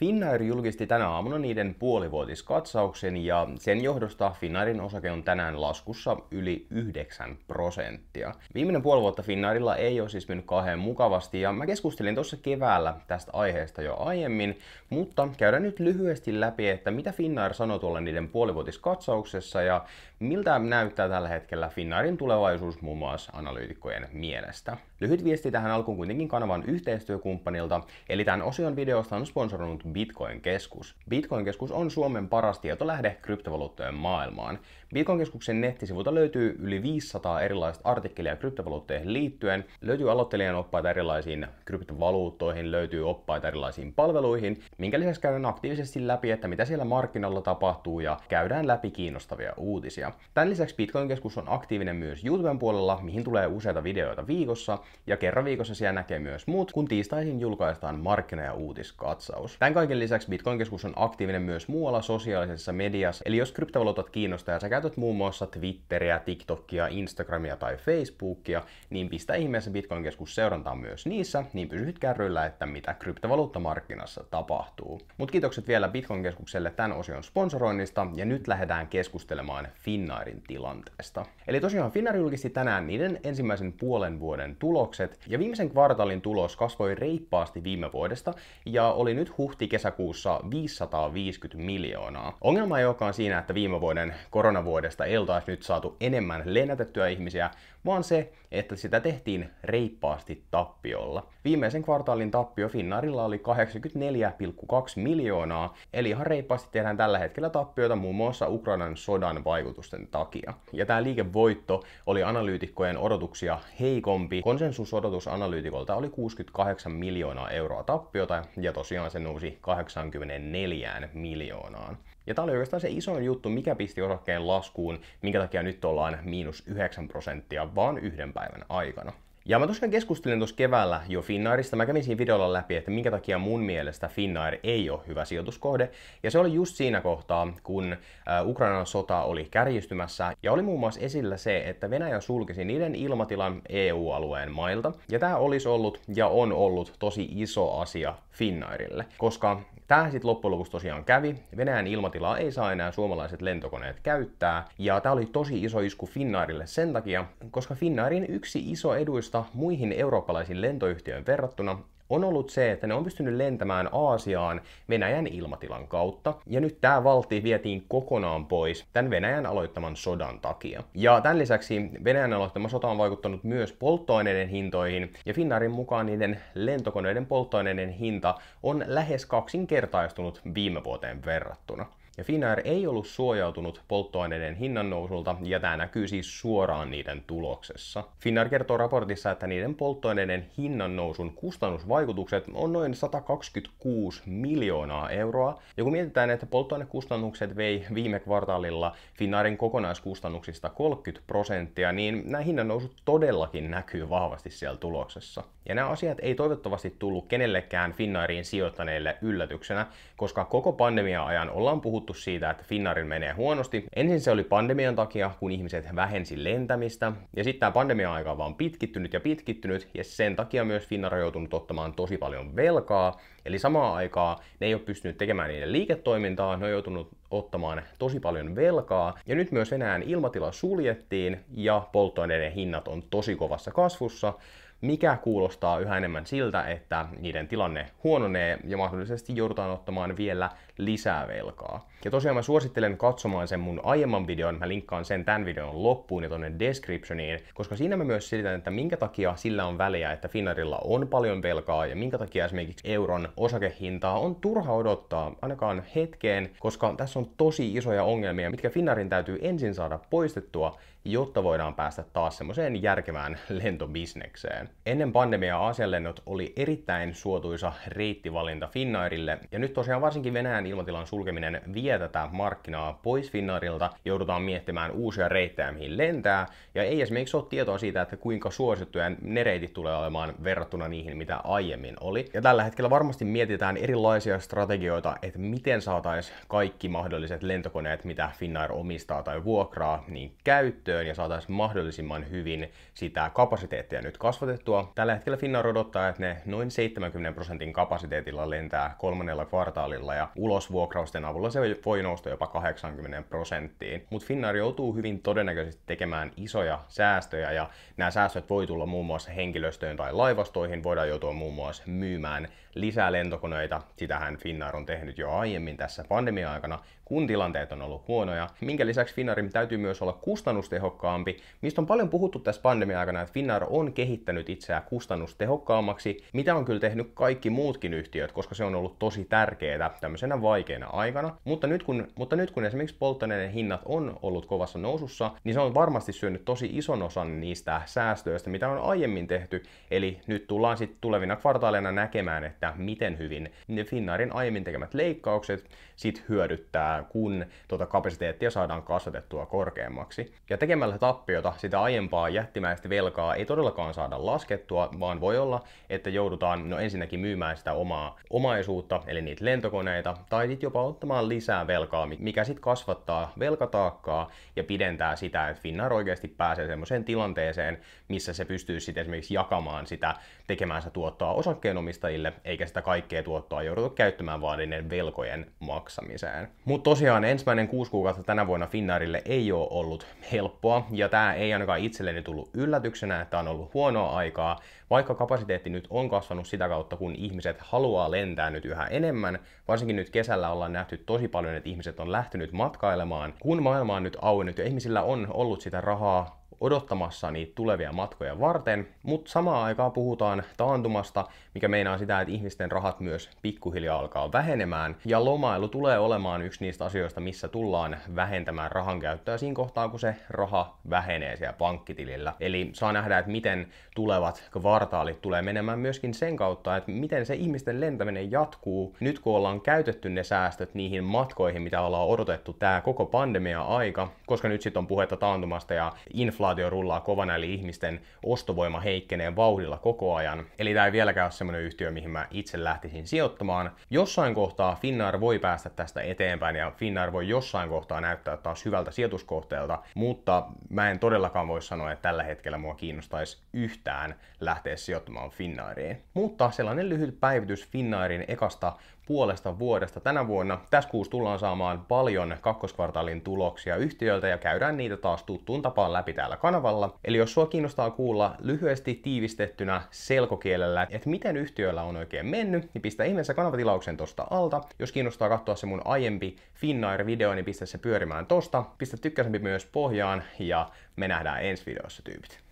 Finnair julkisti tänä aamuna niiden puolivuotiskatsauksen ja sen johdosta Finnairin osake on tänään laskussa yli 9 prosenttia. Viimeinen puoli vuotta Finnairilla ei ole siis mennyt kauhean mukavasti ja mä keskustelin tuossa keväällä tästä aiheesta jo aiemmin, mutta käydään nyt lyhyesti läpi, että mitä Finnair sanoi tuolla niiden puolivuotiskatsauksessa ja miltä näyttää tällä hetkellä Finnairin tulevaisuus muun muassa analyytikkojen mielestä. Lyhyt viesti tähän alkuun kuitenkin kanavan yhteistyökumppanilta, eli tämän osion videosta on sponsoroinut Bitcoin-keskus. Bitcoin-keskus on Suomen paras tietolähde kryptovaluuttojen maailmaan. Bitcoin-keskuksen nettisivuilta löytyy yli 500 erilaista artikkelia kryptovaluutteihin liittyen. Löytyy aloittelijan oppaita erilaisiin kryptovaluuttoihin, löytyy oppaita erilaisiin palveluihin, minkä lisäksi käydään aktiivisesti läpi, että mitä siellä markkinoilla tapahtuu ja käydään läpi kiinnostavia uutisia. Tämän lisäksi Bitcoin-keskus on aktiivinen myös YouTuben puolella, mihin tulee useita videoita viikossa, ja kerran viikossa siellä näkee myös muut, kun tiistaisin julkaistaan markkina- ja uutiskatsaus. Tämän kaiken lisäksi Bitcoin-keskus on aktiivinen myös muualla sosiaalisessa mediassa, eli jos kryptovaluutat kiinnostaa ja sä käytät muun muassa Twitteriä, TikTokia, Instagramia tai Facebookia, niin pistä ihmeessä Bitcoin-keskus seurantaa myös niissä, niin pysyt kärryillä, että mitä kryptovaluuttamarkkinassa tapahtuu. Mutta kiitokset vielä Bitcoin-keskukselle tämän osion sponsoroinnista, ja nyt lähdetään keskustelemaan Finnairin tilanteesta. Eli tosiaan Finnair julkisti tänään niiden ensimmäisen puolen vuoden tulokset, ja viimeisen kvartaalin tulos kasvoi reippaasti viime vuodesta, ja oli nyt huhti kesäkuussa 550 miljoonaa. Ongelma ei olekaan siinä, että viime vuoden koronavuodesta ei oltaisi nyt saatu enemmän lennätettyä ihmisiä, vaan se, että sitä tehtiin reippaasti tappiolla. Viimeisen kvartaalin tappio Finnaarilla oli 84,2 miljoonaa, eli ihan reippaasti tehdään tällä hetkellä tappioita muun muassa Ukrainan sodan vaikutusten takia. Ja tämä liikevoitto oli analyytikkojen odotuksia heikompi. Konsensusodotus analyytikolta oli 68 miljoonaa euroa tappiota, ja tosiaan se nousi 84 miljoonaan. Ja tämä oli oikeastaan se isoin juttu, mikä pisti osakkeen laskuun, minkä takia nyt ollaan miinus 9 prosenttia vaan yhden päivän aikana. Ja mä tosiaan keskustelin tuossa keväällä jo Finnairista. Mä kävin siinä videolla läpi, että minkä takia mun mielestä Finnair ei ole hyvä sijoituskohde. Ja se oli just siinä kohtaa, kun äh, Ukrainan sota oli kärjistymässä. Ja oli muun muassa esillä se, että Venäjä sulkisi niiden ilmatilan EU-alueen mailta. Ja tämä olisi ollut ja on ollut tosi iso asia Finnairille. Koska Tämä sitten loppujen lopuksi tosiaan kävi. Venäjän ilmatilaa ei saa enää suomalaiset lentokoneet käyttää. Ja tämä oli tosi iso isku Finnairille sen takia, koska Finnairin yksi iso eduista muihin eurooppalaisiin lentoyhtiöihin verrattuna on ollut se, että ne on pystynyt lentämään Aasiaan Venäjän ilmatilan kautta, ja nyt tämä valti vietiin kokonaan pois tämän Venäjän aloittaman sodan takia. Ja tämän lisäksi Venäjän aloittama sota on vaikuttanut myös polttoaineiden hintoihin, ja Finnairin mukaan niiden lentokoneiden polttoaineiden hinta on lähes kaksinkertaistunut viime vuoteen verrattuna. Ja Finnair ei ollut suojautunut polttoaineiden hinnannousulta, ja tämä näkyy siis suoraan niiden tuloksessa. Finnair kertoo raportissa, että niiden polttoaineiden hinnannousun kustannusvaikutukset on noin 126 miljoonaa euroa, ja kun mietitään, että polttoainekustannukset vei viime kvartaalilla Finnairin kokonaiskustannuksista 30 prosenttia, niin nämä hinnannousut todellakin näkyy vahvasti siellä tuloksessa. Ja nämä asiat ei toivottavasti tullut kenellekään Finnairiin sijoittaneille yllätyksenä, koska koko pandemia-ajan ollaan puhuttu puhuttu siitä, että Finnairin menee huonosti. Ensin se oli pandemian takia, kun ihmiset vähensi lentämistä, ja sitten tämä pandemia-aika on vaan pitkittynyt ja pitkittynyt, ja sen takia myös Finnair on joutunut ottamaan tosi paljon velkaa, eli samaan aikaa ne ei ole pystynyt tekemään niiden liiketoimintaa, ne on joutunut ottamaan tosi paljon velkaa, ja nyt myös Venäjän ilmatila suljettiin, ja polttoaineiden hinnat on tosi kovassa kasvussa, mikä kuulostaa yhä enemmän siltä, että niiden tilanne huononee ja mahdollisesti joudutaan ottamaan vielä lisää velkaa. Ja tosiaan mä suosittelen katsomaan sen mun aiemman videon, mä linkkaan sen tämän videon loppuun ja tonne descriptioniin, koska siinä mä myös selitän, että minkä takia sillä on väliä, että Finnairilla on paljon velkaa ja minkä takia esimerkiksi euron osakehintaa on turha odottaa ainakaan hetkeen, koska tässä on tosi isoja ongelmia, mitkä Finnairin täytyy ensin saada poistettua, jotta voidaan päästä taas semmoiseen järkevään lentobisnekseen. Ennen pandemiaa asianlennot oli erittäin suotuisa reittivalinta Finnairille, ja nyt tosiaan varsinkin Venäjän ilmatilan sulkeminen vie tätä markkinaa pois Finnairilta, joudutaan miettimään uusia reittejä, mihin lentää, ja ei esimerkiksi ole tietoa siitä, että kuinka suosittuja ne reitit tulee olemaan verrattuna niihin, mitä aiemmin oli. Ja tällä hetkellä varmasti mietitään erilaisia strategioita, että miten saataisiin kaikki mahdolliset lentokoneet, mitä Finnair omistaa tai vuokraa, niin käyttöön ja saataisiin mahdollisimman hyvin sitä kapasiteettia nyt kasvatettua. Tällä hetkellä Finnair odottaa, että ne noin 70 prosentin kapasiteetilla lentää kolmannella kvartaalilla ja ulos ulosvuokrausten avulla se voi nousta jopa 80 prosenttiin. Mutta Finnair joutuu hyvin todennäköisesti tekemään isoja säästöjä ja nämä säästöt voi tulla muun muassa henkilöstöön tai laivastoihin, voidaan joutua muun muassa myymään lisää lentokoneita. Sitähän Finnair on tehnyt jo aiemmin tässä pandemia-aikana, kun tilanteet on ollut huonoja, minkä lisäksi Finnairin täytyy myös olla kustannustehokkaampi, mistä on paljon puhuttu tässä pandemia-aikana, että Finnair on kehittänyt itseään kustannustehokkaammaksi, mitä on kyllä tehnyt kaikki muutkin yhtiöt, koska se on ollut tosi tärkeää tämmöisenä vaikeana aikana. Mutta nyt kun, mutta nyt kun esimerkiksi polttoaineiden hinnat on ollut kovassa nousussa, niin se on varmasti syönyt tosi ison osan niistä säästöistä, mitä on aiemmin tehty, eli nyt tullaan sitten tulevina kvartaaleina näkemään, että miten hyvin ne Finnairin aiemmin tekemät leikkaukset sit hyödyttää lisää, kun tuota kapasiteettia saadaan kasvatettua korkeammaksi. Ja tekemällä tappiota sitä aiempaa jättimäistä velkaa ei todellakaan saada laskettua, vaan voi olla, että joudutaan no ensinnäkin myymään sitä omaa omaisuutta, eli niitä lentokoneita, tai sitten jopa ottamaan lisää velkaa, mikä sitten kasvattaa velkataakkaa ja pidentää sitä, että Finnair oikeasti pääsee semmoiseen tilanteeseen, missä se pystyy sitten esimerkiksi jakamaan sitä tekemäänsä tuottoa osakkeenomistajille, eikä sitä kaikkea tuottoa jouduta käyttämään vaadinen velkojen maksamiseen. Mutta tosiaan ensimmäinen kuusi kuukautta tänä vuonna Finnairille ei ole ollut helppoa, ja tämä ei ainakaan itselleni tullut yllätyksenä, että on ollut huonoa aikaa, vaikka kapasiteetti nyt on kasvanut sitä kautta, kun ihmiset haluaa lentää nyt yhä enemmän, varsinkin nyt kesällä ollaan nähty tosi paljon, että ihmiset on lähtenyt matkailemaan, kun maailma on nyt auennut ja ihmisillä on ollut sitä rahaa odottamassa niitä tulevia matkoja varten, mutta samaan aikaan puhutaan taantumasta, mikä meinaa sitä, että ihmisten rahat myös pikkuhiljaa alkaa vähenemään, ja lomailu tulee olemaan yksi niistä asioista, missä tullaan vähentämään rahan käyttöä siinä kohtaa, kun se raha vähenee siellä pankkitilillä. Eli saa nähdä, että miten tulevat kvartaalit tulee menemään myöskin sen kautta, että miten se ihmisten lentäminen jatkuu, nyt kun ollaan käytetty ne säästöt niihin matkoihin, mitä ollaan odotettu tämä koko pandemia-aika, koska nyt sitten on puhetta taantumasta ja infla inflaatio rullaa kovana, eli ihmisten ostovoima heikkenee vauhdilla koko ajan. Eli tämä ei vieläkään ole semmoinen yhtiö, mihin mä itse lähtisin sijoittamaan. Jossain kohtaa Finnair voi päästä tästä eteenpäin ja Finnair voi jossain kohtaa näyttää taas hyvältä sijoituskohteelta, mutta mä en todellakaan voi sanoa, että tällä hetkellä mua kiinnostaisi yhtään lähteä sijoittamaan Finnairiin. Mutta sellainen lyhyt päivitys Finnairin ekasta puolesta vuodesta tänä vuonna. Tässä kuussa tullaan saamaan paljon kakkoskvartaalin tuloksia yhtiöltä ja käydään niitä taas tuttuun tapaan läpi täällä kanavalla. Eli jos sua kiinnostaa kuulla lyhyesti tiivistettynä selkokielellä, että miten yhtiöllä on oikein mennyt, niin pistä ihmeessä kanavatilauksen tosta alta. Jos kiinnostaa katsoa se mun aiempi Finnair-video, niin pistä se pyörimään tosta. Pistä tykkäsempi myös pohjaan ja me nähdään ensi videossa tyypit.